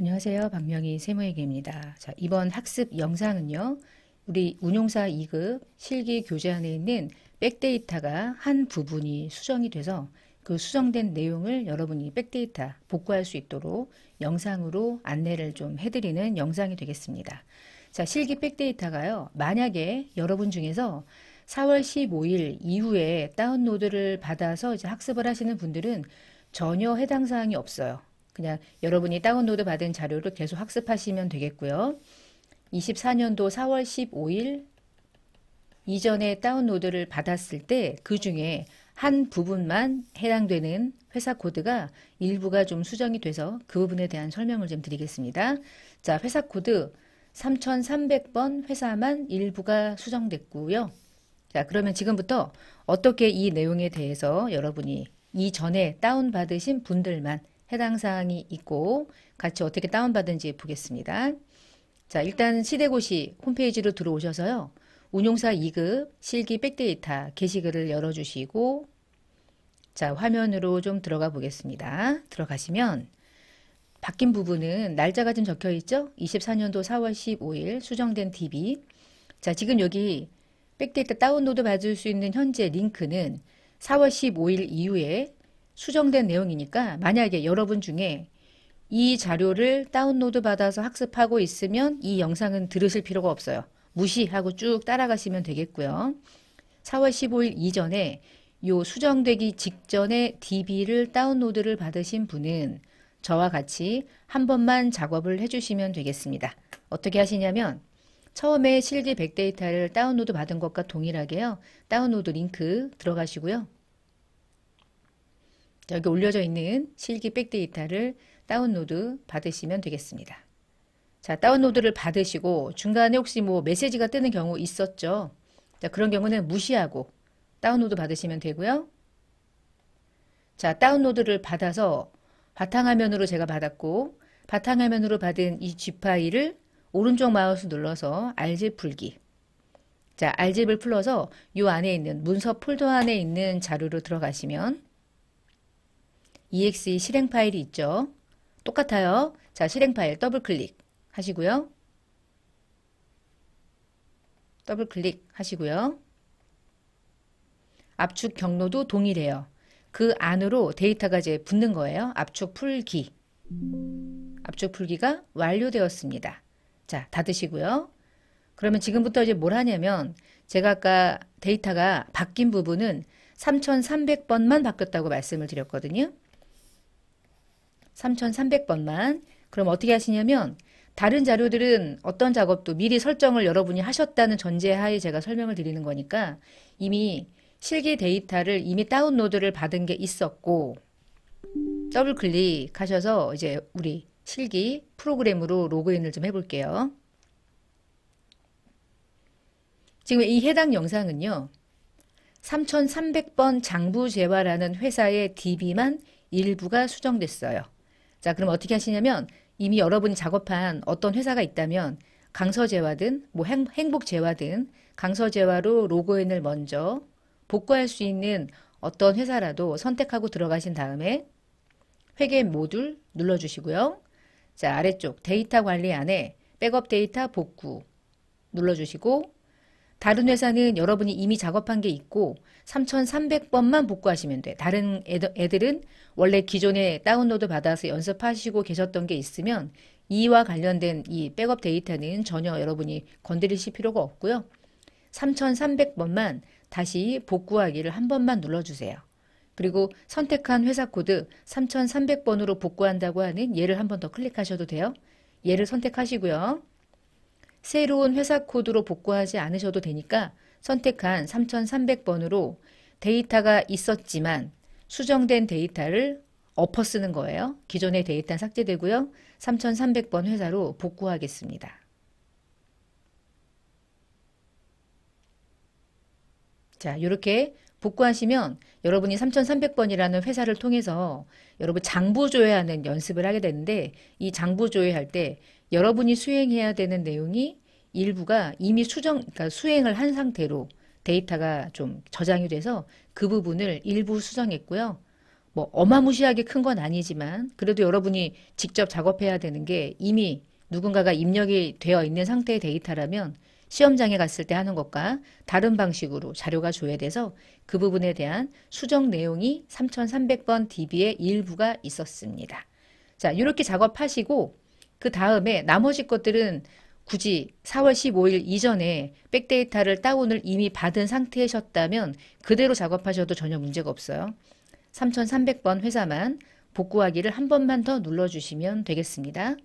안녕하세요. 박명희 세무회계입니다. 자, 이번 학습 영상은요. 우리 운용사 2급 실기 교재 안에 있는 백데이터가 한 부분이 수정이 돼서 그 수정된 내용을 여러분이 백데이터 복구할 수 있도록 영상으로 안내를 좀 해드리는 영상이 되겠습니다. 자, 실기 백데이터가요. 만약에 여러분 중에서 4월 15일 이후에 다운로드를 받아서 이제 학습을 하시는 분들은 전혀 해당 사항이 없어요. 그냥 여러분이 다운로드 받은 자료를 계속 학습하시면 되겠고요. 24년도 4월 15일 이전에 다운로드를 받았을 때 그 중에 한 부분만 해당되는 회사 코드가 일부가 좀 수정이 돼서 그 부분에 대한 설명을 좀 드리겠습니다. 자, 회사 코드 3300번 회사만 일부가 수정됐고요. 자, 그러면 지금부터 어떻게 이 내용에 대해서 여러분이 이전에 다운받으신 분들만 해당 사항이 있고 같이 어떻게 다운받은지 보겠습니다. 자, 일단 시대고시 홈페이지로 들어오셔서요. 운용사 2급 실기 백데이터 게시글을 열어주시고 자, 화면으로 좀 들어가 보겠습니다. 들어가시면 바뀐 부분은 날짜가 좀 적혀 있죠? 24년도 4월 15일 수정된 DB 자, 지금 여기 백데이터 다운로드 받을 수 있는 현재 링크는 4월 15일 이후에 수정된 내용이니까 만약에 여러분 중에 이 자료를 다운로드 받아서 학습하고 있으면 이 영상은 들으실 필요가 없어요. 무시하고 쭉 따라가시면 되겠고요. 4월 15일 이전에 요 수정되기 직전에 DB를 다운로드를 받으신 분은 저와 같이 한 번만 작업을 해주시면 되겠습니다. 어떻게 하시냐면 처음에 실기 백데이터를 다운로드 받은 것과 동일하게요. 다운로드 링크 들어가시고요. 여기 올려져 있는 실기 백데이터를 다운로드 받으시면 되겠습니다. 자, 다운로드를 받으시고 중간에 혹시 뭐 메시지가 뜨는 경우 있었죠? 자, 그런 경우는 무시하고 다운로드 받으시면 되고요. 자, 다운로드를 받아서 바탕화면으로 제가 받았고 바탕화면으로 받은 이 G 파일을 오른쪽 마우스 눌러서 알집 풀기 자, 알집을 풀어서 이 안에 있는 문서 폴더 안에 있는 자료로 들어가시면 exe 실행 파일이 있죠. 똑같아요. 자, 실행 파일 더블 클릭 하시고요. 더블 클릭 하시고요. 압축 경로도 동일해요. 그 안으로 데이터가 이제 붙는 거예요. 압축 풀기. 압축 풀기가 완료되었습니다. 자, 닫으시고요. 그러면 지금부터 이제 뭘 하냐면 제가 아까 데이터가 바뀐 부분은 3300번만 바뀌었다고 말씀을 드렸거든요. 3,300번만. 그럼 어떻게 하시냐면 다른 자료들은 어떤 작업도 미리 설정을 여러분이 하셨다는 전제하에 제가 설명을 드리는 거니까 이미 실기 데이터를 이미 다운로드를 받은 게 있었고 더블 클릭하셔서 이제 우리 실기 프로그램으로 로그인을 좀 해볼게요. 지금 이 해당 영상은요. 3,300번 장부재화라는 회사의 DB만 일부가 수정됐어요. 자, 그럼 어떻게 하시냐면 이미 여러분이 작업한 어떤 회사가 있다면 강서재화든 뭐 행, 행복재화든 강서재화로 로그인을 먼저 복구할 수 있는 어떤 회사라도 선택하고 들어가신 다음에 회계 모듈 눌러주시고요. 자, 아래쪽 데이터 관리 안에 백업 데이터 복구 눌러주시고 다른 회사는 여러분이 이미 작업한 게 있고 3,300번만 복구하시면 돼. 다른 애들은 원래 기존에 다운로드 받아서 연습하시고 계셨던 게 있으면 이와 관련된 이 백업 데이터는 전혀 여러분이 건드리실 필요가 없고요. 3,300번만 다시 복구하기를 한 번만 눌러주세요. 그리고 선택한 회사 코드 3,300번으로 복구한다고 하는 얘를 한 번 더 클릭하셔도 돼요. 얘를 선택하시고요. 새로운 회사 코드로 복구하지 않으셔도 되니까 선택한 3300번으로 데이터가 있었지만 수정된 데이터를 엎어 쓰는 거예요. 기존의 데이터 삭제되고요. 3300번 회사로 복구하겠습니다. 자, 이렇게 복구하시면 여러분이 3,300번이라는 회사를 통해서 여러분 장부조회하는 연습을 하게 되는데 이 장부조회할 때 여러분이 수행해야 되는 내용이 일부가 이미 수정, 그러니까 수행을 한 상태로 데이터가 좀 저장이 돼서 그 부분을 일부 수정했고요. 뭐 어마무시하게 큰 건 아니지만 그래도 여러분이 직접 작업해야 되는 게 이미 누군가가 입력이 되어 있는 상태의 데이터라면 시험장에 갔을 때 하는 것과 다른 방식으로 자료가 줘야 돼서그 부분에 대한 수정 내용이 3300번 DB의 일부가 있었습니다. 자, 이렇게 작업하시고 그 다음에 나머지 것들은 굳이 4월 15일 이전에 백데이터를 다운을 이미 받은 상태이셨다면 그대로 작업하셔도 전혀 문제가 없어요. 3300번 회사만 복구하기를 한 번만 더 눌러주시면 되겠습니다.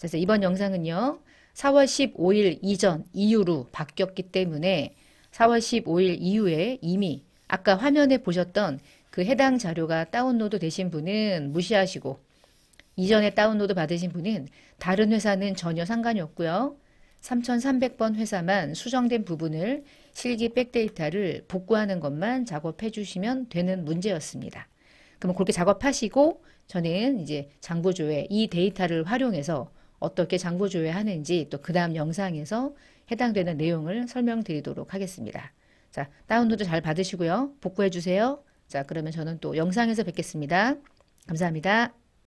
그 이번 영상은요. 4월 15일 이전 이후로 바뀌었기 때문에 4월 15일 이후에 이미 아까 화면에 보셨던 그 해당 자료가 다운로드 되신 분은 무시하시고 이전에 다운로드 받으신 분은 다른 회사는 전혀 상관이 없고요. 3300번 회사만 수정된 부분을 실기 백데이터를 복구하는 것만 작업해 주시면 되는 문제였습니다. 그럼 그렇게 작업하시고 저는 이제 장부조회 이 데이터를 활용해서 어떻게 장부조회 하는지 또 그 다음 영상에서 해당되는 내용을 설명드리도록 하겠습니다. 자, 다운로드 잘 받으시고요. 복구해 주세요. 자, 그러면 저는 또 영상에서 뵙겠습니다. 감사합니다.